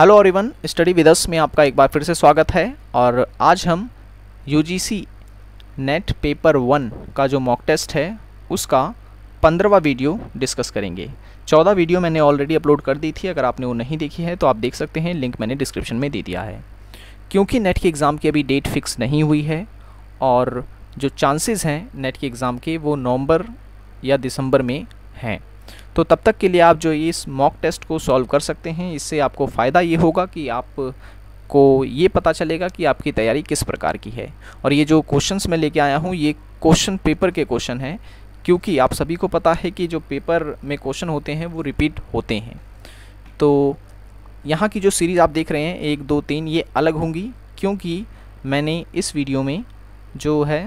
hello और even study withers में आपका एक बार फिर से स्वागत है और आज हम यू नेट पेपर वन का जो मॉक टेस्ट है उसका पंद्रहवा वीडियो डिस्कस करेंगे चौदह वीडियो मैंने ऑलरेडी अपलोड कर दी थी अगर आपने वो नहीं देखी है तो आप देख सकते हैं लिंक मैंने डिस्क्रिप्शन में दे दिया है क्योंकि नेट के एग्ज़ाम की अभी डेट फिक्स नहीं हुई है और जो चांसेज हैं नेट के एग्ज़ाम के वो नवम्बर या दिसंबर में हैं तो तब तक के लिए आप जो इस मॉक टेस्ट को सॉल्व कर सकते हैं इससे आपको फ़ायदा ये होगा कि आप को ये पता चलेगा कि आपकी तैयारी किस प्रकार की है और ये जो क्वेश्चंस मैं लेके आया हूँ ये क्वेश्चन पेपर के क्वेश्चन हैं क्योंकि आप सभी को पता है कि जो पेपर में क्वेश्चन होते हैं वो रिपीट होते हैं तो यहाँ की जो सीरीज़ आप देख रहे हैं एक दो तीन ये अलग होंगी क्योंकि मैंने इस वीडियो में जो है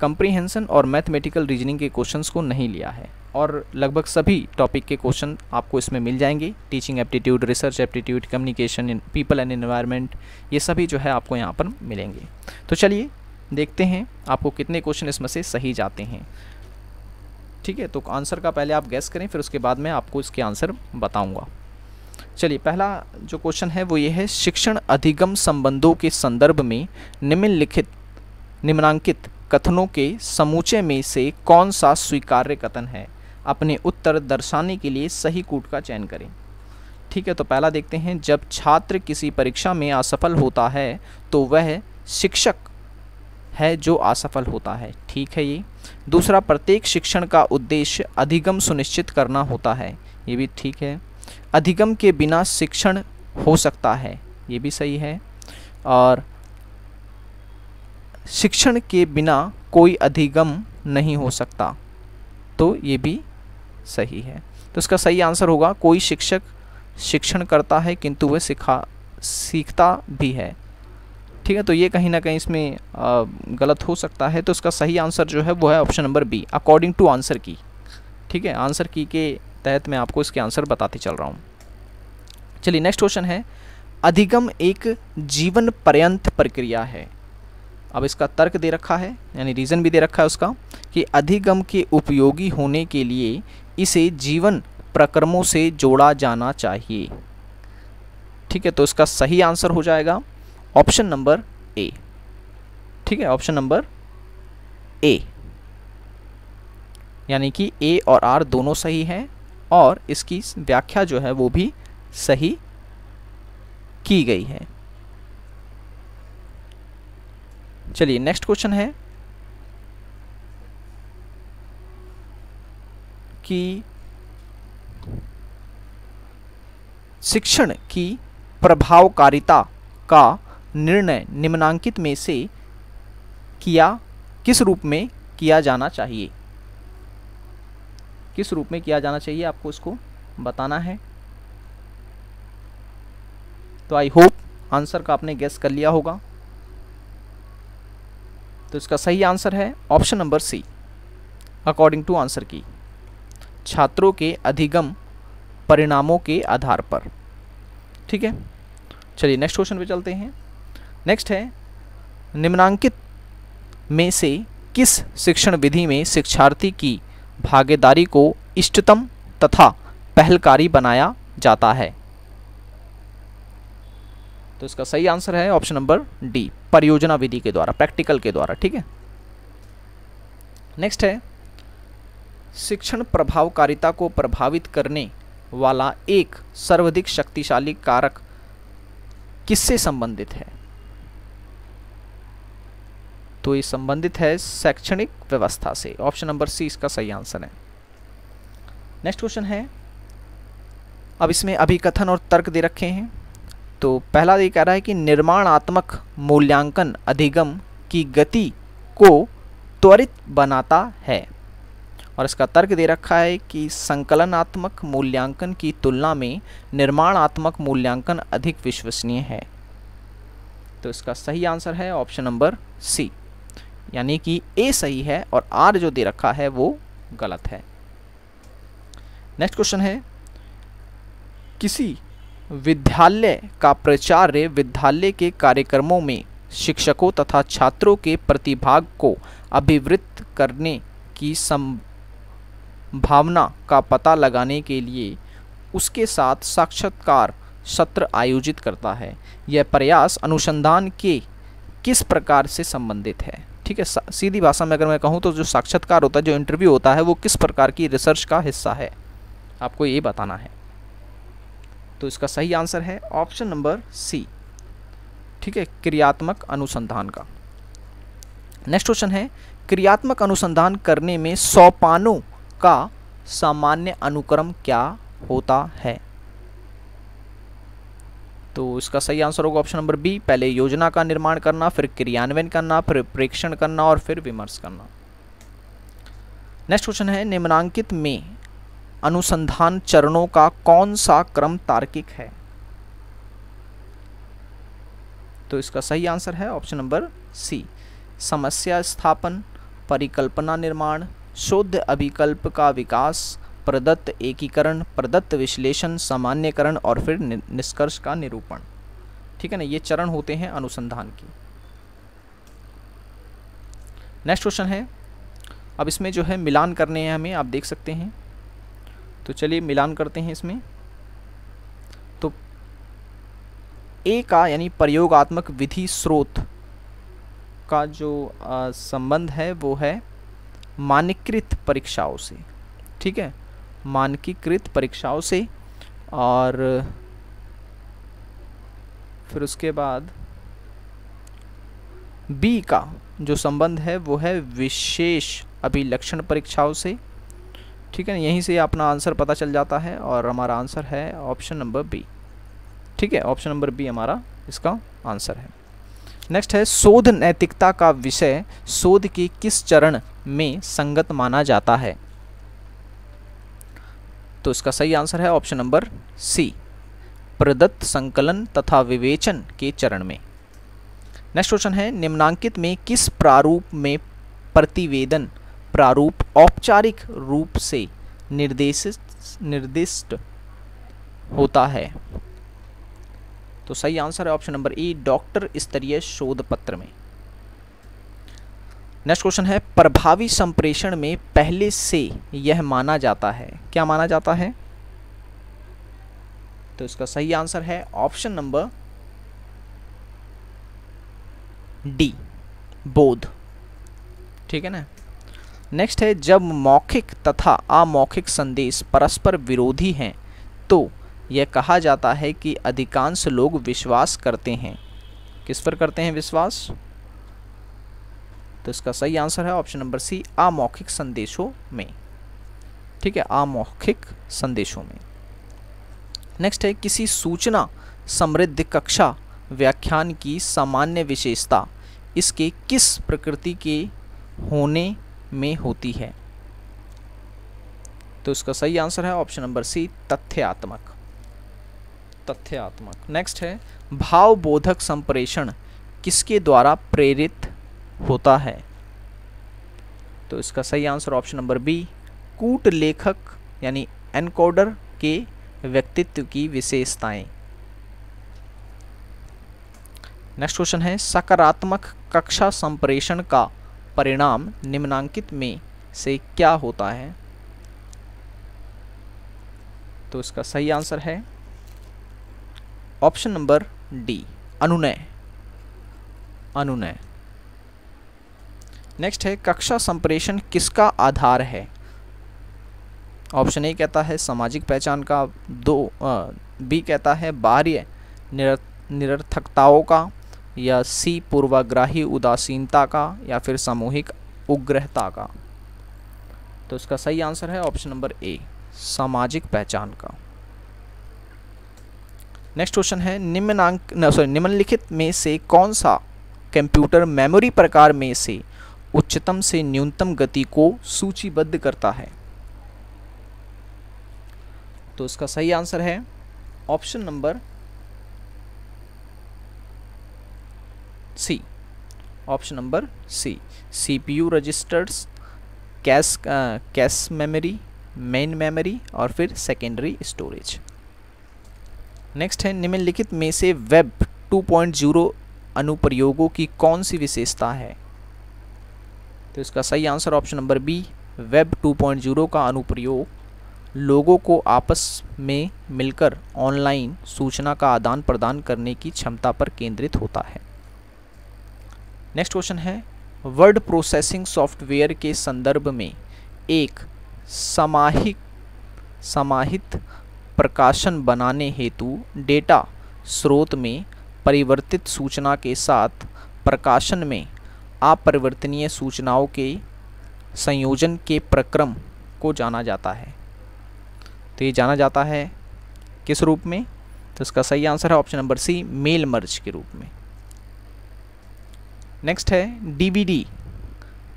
कंप्रीहेंसन और मैथमेटिकल रीजनिंग के क्वेश्चंस को नहीं लिया है और लगभग सभी टॉपिक के क्वेश्चन आपको इसमें मिल जाएंगे teaching aptitude research aptitude communication people and environment ये सभी जो है आपको यहाँ पर मिलेंगे तो चलिए देखते हैं आपको कितने क्वेश्चन इसमें से सही जाते हैं ठीक है तो आंसर का पहले आप गैस करें फिर उसके बाद मैं आपको इसके आंसर बताऊँगा चलिए पहला जो क्वेश्चन है वो ये है शिक्षण अधिगम संबंधों के संदर्भ में निम्नलिखित निम्नांकित कथनों के समूचे में से कौन सा स्वीकार्य कथन है अपने उत्तर दर्शाने के लिए सही कूट का चयन करें ठीक है तो पहला देखते हैं जब छात्र किसी परीक्षा में असफल होता है तो वह शिक्षक है जो असफल होता है ठीक है ये दूसरा प्रत्येक शिक्षण का उद्देश्य अधिगम सुनिश्चित करना होता है ये भी ठीक है अधिगम के बिना शिक्षण हो सकता है ये भी सही है और शिक्षण के बिना कोई अधिगम नहीं हो सकता तो ये भी सही है तो इसका सही आंसर होगा कोई शिक्षक शिक्षण करता है किंतु वह सिखा सीखता भी है ठीक है तो ये कहीं ना कहीं इसमें गलत हो सकता है तो इसका सही आंसर जो है वो है option number B according to answer key ठीक है आंसर की के तहत मैं आपको इसके आंसर बताते चल रहा हूँ चलिए नेक्स्ट क्वेश्चन है अधिगम एक जीवन पर्यंत प्रक्रिया है अब इसका तर्क दे रखा है यानी रीज़न भी दे रखा है उसका कि अधिगम के उपयोगी होने के लिए इसे जीवन प्रक्रमों से जोड़ा जाना चाहिए ठीक है तो इसका सही आंसर हो जाएगा ऑप्शन नंबर ए ठीक है ऑप्शन नंबर ए यानी कि ए और आर दोनों सही हैं और इसकी व्याख्या जो है वो भी सही की गई है चलिए नेक्स्ट क्वेश्चन है की शिक्षण की प्रभावकारिता का निर्णय निम्नांकित में से किया किस रूप में किया जाना चाहिए किस रूप में किया जाना चाहिए आपको इसको बताना है तो आई होप आंसर का आपने गेस कर लिया होगा तो इसका सही आंसर है option number C according to answer key छात्रों के अधिगम परिणामों के आधार पर ठीक है चलिए नेक्स्ट क्वेश्चन पे चलते हैं नेक्स्ट है निम्नांकित में से किस शिक्षण विधि में शिक्षार्थी की भागीदारी को इष्टतम तथा पहलकारी बनाया जाता है तो इसका सही आंसर है ऑप्शन नंबर डी परियोजना विधि के द्वारा प्रैक्टिकल के द्वारा ठीक है नेक्स्ट है शिक्षण प्रभावकारिता को प्रभावित करने वाला एक सर्वाधिक शक्तिशाली कारक किससे संबंधित है तो ये संबंधित है शैक्षणिक व्यवस्था से ऑप्शन नंबर सी इसका सही आंसर है नेक्स्ट क्वेश्चन है अब इसमें अभिकथन और तर्क दे रखे हैं तो पहला ये कह रहा है कि निर्माणात्मक मूल्यांकन अधिगम की गति को त्वरित बनाता है और इसका तर्क दे रखा है कि संकलनात्मक मूल्यांकन की तुलना में निर्माणात्मक मूल्यांकन अधिक विश्वसनीय है तो इसका सही आंसर है ऑप्शन नंबर सी यानी कि ए सही है और आर जो दे रखा है वो गलत है नेक्स्ट क्वेश्चन है किसी विद्यालय का प्राचार्य विद्यालय के कार्यक्रमों में शिक्षकों तथा छात्रों के प्रतिभाग को अभिवृत्त करने की भावना का पता लगाने के लिए उसके साथ साक्षात्कार सत्र आयोजित करता है यह प्रयास अनुसंधान के किस प्रकार से संबंधित है ठीक है सीधी भाषा में अगर मैं कहूँ तो जो साक्षात्कार होता है जो इंटरव्यू होता है वो किस प्रकार की रिसर्च का हिस्सा है आपको ये बताना है तो इसका सही आंसर है ऑप्शन नंबर सी ठीक है क्रियात्मक अनुसंधान का नेक्स्ट क्वेश्चन है क्रियात्मक अनुसंधान करने में सौपानों का सामान्य अनुक्रम क्या होता है तो इसका सही आंसर होगा ऑप्शन नंबर बी पहले योजना का निर्माण करना फिर क्रियान्वयन करना फिर प्रेक्षण करना और फिर विमर्श करना नेक्स्ट क्वेश्चन है निम्नांकित में अनुसंधान चरणों का कौन सा क्रम तार्किक है तो इसका सही आंसर है ऑप्शन नंबर सी समस्या स्थापन परिकल्पना निर्माण शुद्ध अभिकल्प का विकास प्रदत्त एकीकरण प्रदत्त विश्लेषण सामान्यकरण और फिर निष्कर्ष का निरूपण ठीक है ना ये चरण होते हैं अनुसंधान की नेक्स्ट क्वेश्चन है अब इसमें जो है मिलान करने हैं हमें आप देख सकते हैं तो चलिए मिलान करते हैं इसमें तो ए का यानी प्रयोगात्मक विधि स्रोत का जो संबंध है वो है मानकीकृत परीक्षाओं से ठीक है मानकीकृत परीक्षाओं से और फिर उसके बाद बी का जो संबंध है वो है विशेष अभिलक्षण परीक्षाओं से ठीक है यहीं से अपना आंसर पता चल जाता है और हमारा आंसर है ऑप्शन नंबर बी ठीक है ऑप्शन नंबर बी हमारा इसका आंसर है नेक्स्ट है शोध नैतिकता का विषय शोध के किस चरण में संगत माना जाता है तो इसका सही आंसर है ऑप्शन नंबर सी प्रदत्त संकलन तथा विवेचन के चरण में नेक्स्ट क्वेश्चन है निम्नांकित में किस प्रारूप में प्रतिवेदन प्रारूप औपचारिक रूप से निर्देशित निर्दिष्ट होता है तो सही आंसर है ऑप्शन नंबर ई डॉक्टर स्तरीय शोध पत्र में नेक्स्ट क्वेश्चन है प्रभावी संप्रेषण में पहले से यह माना जाता है क्या माना जाता है तो इसका सही आंसर है ऑप्शन नंबर डी बोध ठीक है ना नेक्स्ट है जब मौखिक तथा अमौखिक संदेश परस्पर विरोधी हैं तो यह कहा जाता है कि अधिकांश लोग विश्वास करते हैं किस पर करते हैं विश्वास तो इसका सही आंसर है ऑप्शन नंबर सी अमौखिक संदेशों में ठीक है अमौखिक संदेशों में नेक्स्ट है किसी सूचना समृद्ध कक्षा व्याख्यान की सामान्य विशेषता इसके किस प्रकृति के होने में होती है तो इसका सही आंसर है ऑप्शन नंबर सी तथ्यात्मक तथ्यात्मक नेक्स्ट है भावबोधक संप्रेषण किसके द्वारा प्रेरित होता है तो इसका सही आंसर ऑप्शन नंबर बी कूट लेखक यानी एनकोडर के व्यक्तित्व की विशेषताएं नेक्स्ट क्वेश्चन है सकारात्मक कक्षा संप्रेषण का परिणाम निम्नांकित में से क्या होता है तो इसका सही आंसर है ऑप्शन नंबर डी अनुनय अनुनय नेक्स्ट है कक्षा संप्रेषण किसका आधार है ऑप्शन ए कहता है सामाजिक पहचान का दो बी कहता है बाह्य निर, निरर्थकताओं का या सी पूर्वाग्राही उदासीनता का या फिर सामूहिक उग्रहता का तो इसका सही आंसर है ऑप्शन नंबर ए सामाजिक पहचान का नेक्स्ट क्वेश्चन है निम्नांक सॉरी निम्नलिखित में से कौन सा कंप्यूटर मेमोरी प्रकार में से उच्चतम से न्यूनतम गति को सूचीबद्ध करता है तो इसका सही आंसर है option number C option number C CPU registers cache cache memory main memory और फिर सेकेंडरी स्टोरेज नेक्स्ट है निम्नलिखित में से वेब 2.0 अनुप्रयोगों की कौन सी विशेषता है तो इसका सही answer option number B web 2.0 का अनुप्रयोग लोगों को आपस में मिलकर ऑनलाइन सूचना का आदान प्रदान करने की क्षमता पर केंद्रित होता है नेक्स्ट क्वेश्चन है वर्ड प्रोसेसिंग सॉफ्टवेयर के संदर्भ में एक समाहिक समाहित प्रकाशन बनाने हेतु डेटा स्रोत में परिवर्तित सूचना के साथ प्रकाशन में अपरिवर्तनीय सूचनाओं के संयोजन के प्रक्रम को जाना जाता है तो ये जाना जाता है किस रूप में तो इसका सही आंसर है option number C mail merge के रूप में नेक्स्ट है डीवीडी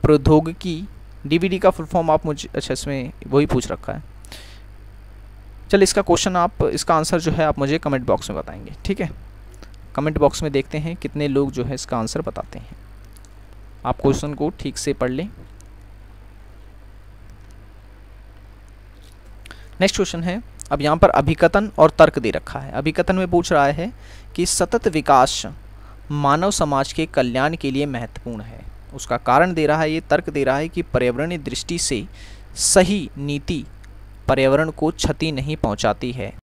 प्रौद्योगिकी डीवीडी का फुल फॉर्म आप मुझे अच्छा इसमें वही पूछ रखा है चलिए इसका क्वेश्चन आप इसका आंसर जो है आप मुझे कमेंट बॉक्स में बताएंगे ठीक है कमेंट बॉक्स में देखते हैं कितने लोग जो है इसका आंसर बताते हैं आप क्वेश्चन को ठीक से पढ़ लें नेक्स्ट क्वेश्चन है अब यहाँ पर अभिकथन और तर्क दे रखा है अभिकथन में पूछ रहा है कि सतत विकास मानव समाज के कल्याण के लिए महत्वपूर्ण है उसका कारण दे रहा है ये तर्क दे रहा है कि पर्यावरणीय दृष्टि से सही नीति पर्यावरण को क्षति नहीं पहुंचाती है